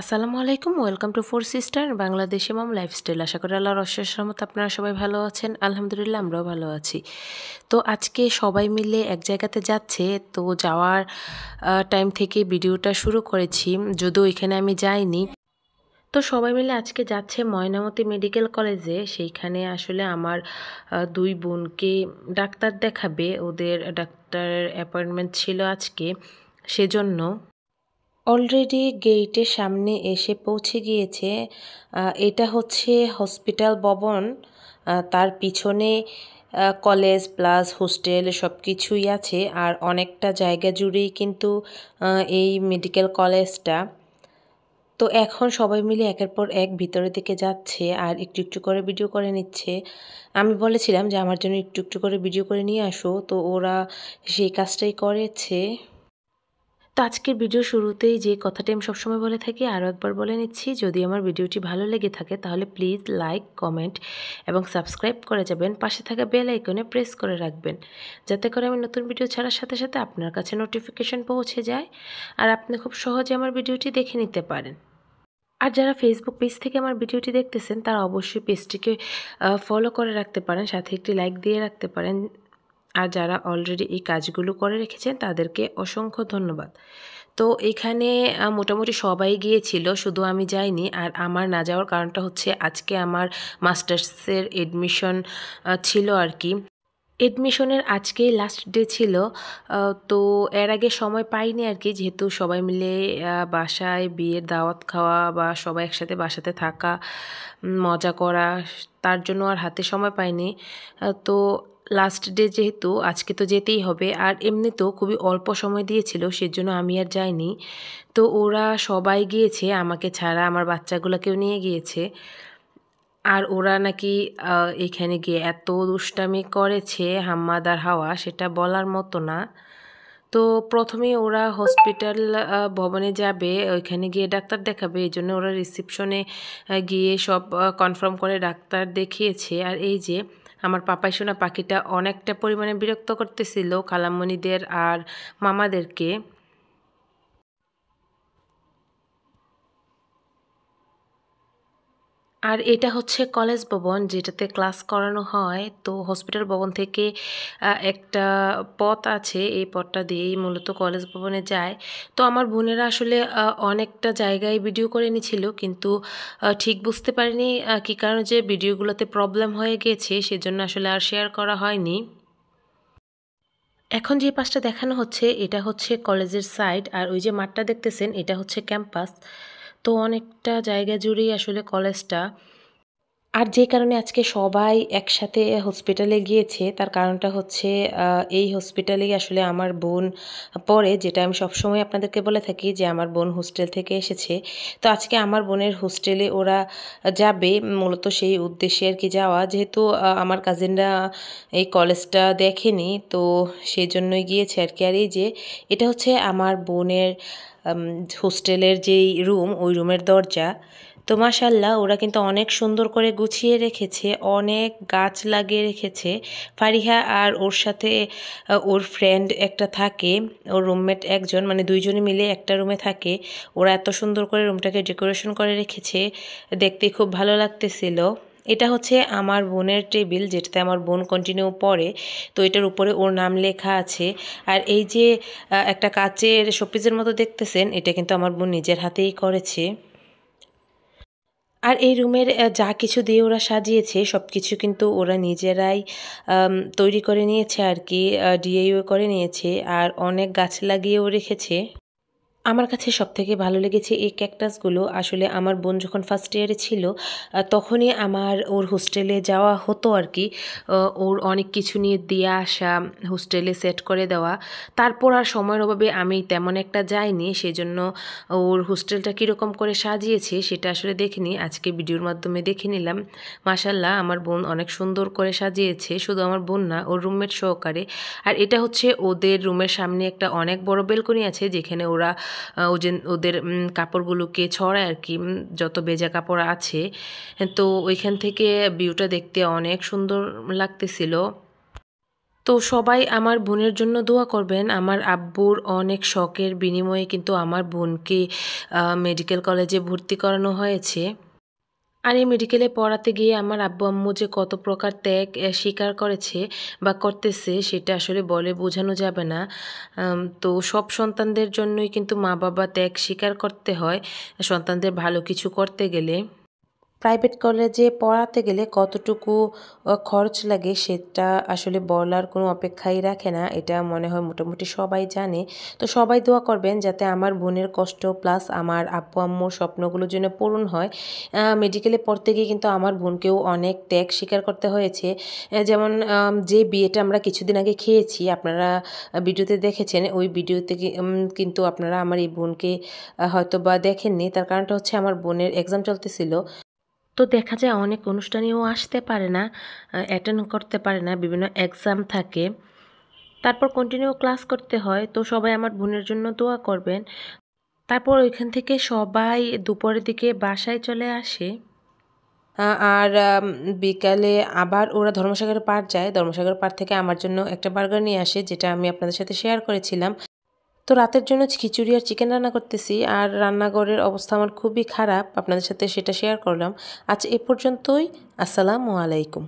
আসসালামু আলাইকুম welcome to four sister Bangladesh Imam lifestyle আশা করি আল্লাহর অশেষ রহমত আপনারা সবাই ভালো আছেন আলহামদুলিল্লাহ আমরাও ভালো আছি তো আজকে সবাই মিলে এক জায়গাতে যাচ্ছে তো যাওয়ার টাইম থেকে ভিডিওটা শুরু করেছি যদিও এখানে আমি যাইনি তো সবাই মিলে আজকে যাচ্ছে ময়নামতি মেডিকেল কলেজে সেইখানে আসলে আমার দুই বোনকে ডাক্তার দেখাবে ওদের ডাক্তারের অ্যাপয়েন্টমেন্ট ছিল আজকে সেজন্য অলরেডি গেইটের সামনে এসে পৌঁছে গিয়েছে এটা হচ্ছে হসপিটাল ভবন তার পিছনে কলেজ প্লাস হোস্টেল সব কিছুই আছে আর অনেকটা জায়গা জুড়েই কিন্তু এই মেডিকেল কলেজটা তো এখন সবাই মিলে একের পর এক ভিতরের দিকে যাচ্ছে আর একটু একটু করে ভিডিও করে নিচ্ছে আমি বলেছিলাম যে আমার জন্য একটু একটু করে ভিডিও করে নিয়ে আসো তো ওরা সেই কাজটাই করেছে তো আজকের ভিডিও শুরুতেই যে কথাটি আমি সবসময় বলে থাকি আরও একবার বলে নিচ্ছি যদি আমার ভিডিওটি ভালো লেগে থাকে তাহলে প্লিজ লাইক কমেন্ট এবং সাবস্ক্রাইব করে যাবেন পাশে থাকা বেল আইকনে প্রেস করে রাখবেন যাতে করে আমি নতুন ভিডিও ছাড়ার সাথে সাথে আপনার কাছে নোটিফিকেশন পৌঁছে যায় আর আপনি খুব সহজে আমার ভিডিওটি দেখে নিতে পারেন আর যারা ফেসবুক পেজ থেকে আমার ভিডিওটি দেখতেছেন তারা অবশ্যই পেজটিকে ফলো করে রাখতে পারেন সাথে একটি লাইক দিয়ে রাখতে পারেন আর যারা অলরেডি এই কাজগুলো করে রেখেছেন তাদেরকে অসংখ্য ধন্যবাদ তো এখানে মোটামুটি সবাই গিয়েছিল শুধু আমি যাইনি আর আমার না যাওয়ার কারণটা হচ্ছে আজকে আমার মাস্টার্সের এডমিশন ছিল আর কি এডমিশনের আজকেই লাস্ট ডে ছিল তো এর আগে সময় পাইনি আর কি যেহেতু সবাই মিলে বাসায় বিয়ের দাওয়াত খাওয়া বা সবাই একসাথে বাসাতে থাকা মজা করা তার জন্য আর হাতে সময় পাইনি তো লাস্ট ডে যেহেতু আজকে তো যেতেই হবে আর এমনি তো খুবই অল্প সময় দিয়েছিল সেজন্য আমি আর যাইনি তো ওরা সবাই গিয়েছে আমাকে ছাড়া আমার বাচ্চাগুলোকেও নিয়ে গিয়েছে আর ওরা নাকি এখানে গিয়ে এত দুষ্টামি করেছে হাম্মাদ আর হাওয়া সেটা বলার মতো না তো প্রথমে ওরা হসপিটাল ভবনে যাবে ওইখানে গিয়ে ডাক্তার দেখাবে এই জন্য ওরা রিসিপশনে গিয়ে সব কনফার্ম করে ডাক্তার দেখিয়েছে আর এই যে আমার পাপাই শোনা পাখিটা অনেকটা পরিমাণে বিরক্ত করতেছিল খালামণিদের আর মামাদেরকে আর এটা হচ্ছে কলেজ ভবন যেটাতে ক্লাস করানো হয় তো হসপিটাল ভবন থেকে একটা পথ আছে এই পথটা দিয়েই মূলত কলেজ ভবনে যায় তো আমার বোনেরা আসলে অনেকটা জায়গায় ভিডিও করে নিছিল কিন্তু ঠিক বুঝতে পারিনি কী কারণে যে ভিডিওগুলোতে প্রবলেম হয়ে গেছে সেজন্য আসলে আর শেয়ার করা হয়নি এখন যে পাশটা দেখানো হচ্ছে এটা হচ্ছে কলেজের সাইড আর ওই যে মাঠটা দেখতেছেন এটা হচ্ছে ক্যাম্পাস তো অনেকটা জায়গা জুড়েই আসলে কলেজটা আর যে কারণে আজকে সবাই একসাথে হসপিটালে গিয়েছে তার কারণটা হচ্ছে এই হসপিটালেই আসলে আমার বোন পরে যেটা আমি সবসময় আপনাদেরকে বলে থাকি যে আমার বোন হোস্টেল থেকে এসেছে তো আজকে আমার বোনের হোস্টেলে ওরা যাবে মূলত সেই উদ্দেশ্যে আর কি যাওয়া যেহেতু আমার কাজিনরা এই কলেজটা দেখেনি তো সেই জন্যই গিয়েছে আর কি আর এই যে এটা হচ্ছে আমার বোনের হোস্টেলের যেই রুম ওই রুমের দরজা তো মাসাল্লাহ ওরা কিন্তু অনেক সুন্দর করে গুছিয়ে রেখেছে অনেক গাছ লাগিয়ে রেখেছে ফারিহা আর ওর সাথে ওর ফ্রেন্ড একটা থাকে ওর রুমমেট একজন মানে দুইজনে মিলে একটা রুমে থাকে ওরা এত সুন্দর করে রুমটাকে ডেকোরেশন করে রেখেছে দেখতে খুব ভালো লাগতেছিল এটা হচ্ছে আমার বোনের টেবিল যেটাতে আমার বোন কন্টিনিউ পড়ে তো এটার উপরে ওর নাম লেখা আছে আর এই যে একটা কাচের শোপিসের মতো দেখতেছেন এটা কিন্তু আমার বোন নিজের হাতেই করেছে আর এই রুমের যা কিছু দিয়ে ওরা সাজিয়েছে সব কিছু কিন্তু ওরা নিজেরাই তৈরি করে নিয়েছে আর কি ডিএইও করে নিয়েছে আর অনেক গাছ লাগিয়েও রেখেছে আমার কাছে সবথেকে ভালো লেগেছে এই ক্যাকটাসগুলো আসলে আমার বোন যখন ফার্স্ট ইয়ারে ছিল তখনই আমার ওর হোস্টেলে যাওয়া হতো আর কি ওর অনেক কিছু নিয়ে দিয়ে আসা হোস্টেলে সেট করে দেওয়া তারপর আর সময়ের অভাবে আমি তেমন একটা যাইনি সেজন্য ওর হোস্টেলটা কীরকম করে সাজিয়েছে সেটা আসলে দেখিনি আজকে ভিডিওর মাধ্যমে দেখে নিলাম মাসাল্লাহ আমার বোন অনেক সুন্দর করে সাজিয়েছে শুধু আমার বোন না ওর রুমমেট সহকারে আর এটা হচ্ছে ওদের রুমের সামনে একটা অনেক বড় বেলকনি আছে যেখানে ওরা ওজন ওদের কাপড়গুলোকে ছড়ায় আর কি যত বেজা কাপড় আছে তো ওইখান থেকে ভিউটা দেখতে অনেক সুন্দর লাগতেছিল তো সবাই আমার বোনের জন্য দোয়া করবেন আমার আব্বুর অনেক শখের বিনিময়ে কিন্তু আমার বোনকে মেডিকেল কলেজে ভর্তি করানো হয়েছে আর এই মেডিকেলে পড়াতে গিয়ে আমার আব্বু আম্মু যে কত প্রকার ত্যাগ স্বীকার করেছে বা করতেছে সেটা আসলে বলে বোঝানো যাবে না তো সব সন্তানদের জন্যই কিন্তু মা বাবা ত্যাগ স্বীকার করতে হয় সন্তানদের ভালো কিছু করতে গেলে প্রাইভেট কলেজে পড়াতে গেলে কতটুকু খরচ লাগে সেটা আসলে বলার কোনো অপেক্ষাই রাখে না এটা মনে হয় মোটামুটি সবাই জানে তো সবাই দোয়া করবেন যাতে আমার বোনের কষ্ট প্লাস আমার আব্বু আম্মুর স্বপ্নগুলো যেন পূরণ হয় মেডিকেলে পড়তে গিয়ে কিন্তু আমার বোনকেও অনেক ত্যাগ স্বীকার করতে হয়েছে যেমন যে বিয়েটা আমরা কিছুদিন আগে খেয়েছি আপনারা ভিডিওতে দেখেছেন ওই ভিডিওতে কিন্তু আপনারা আমার এই বোনকে হয়তো বা দেখেননি তার কারণটা হচ্ছে আমার বোনের এক্সাম চলতেছিল তো দেখা যায় অনেক অনুষ্ঠানেও আসতে পারে না অ্যাটেন্ড করতে পারে না বিভিন্ন এক্সাম থাকে তারপর কন্টিনিউ ক্লাস করতে হয় তো সবাই আমার বোনের জন্য দোয়া করবেন তারপর ওইখান থেকে সবাই দুপুরের দিকে বাসায় চলে আসে আর বিকালে আবার ওরা ধর্মসাগর পার যায় ধর্মসাগর পার থেকে আমার জন্য একটা বার্গার নিয়ে আসে যেটা আমি আপনাদের সাথে শেয়ার করেছিলাম তো রাতের জন্য খিচুড়ি আর চিকেন রান্না করতেছি আর রান্নাঘরের অবস্থা আমার খুবই খারাপ আপনাদের সাথে সেটা শেয়ার করলাম আজ আচ্ছা, এ পর্যন্তই আসসালামু আলাইকুম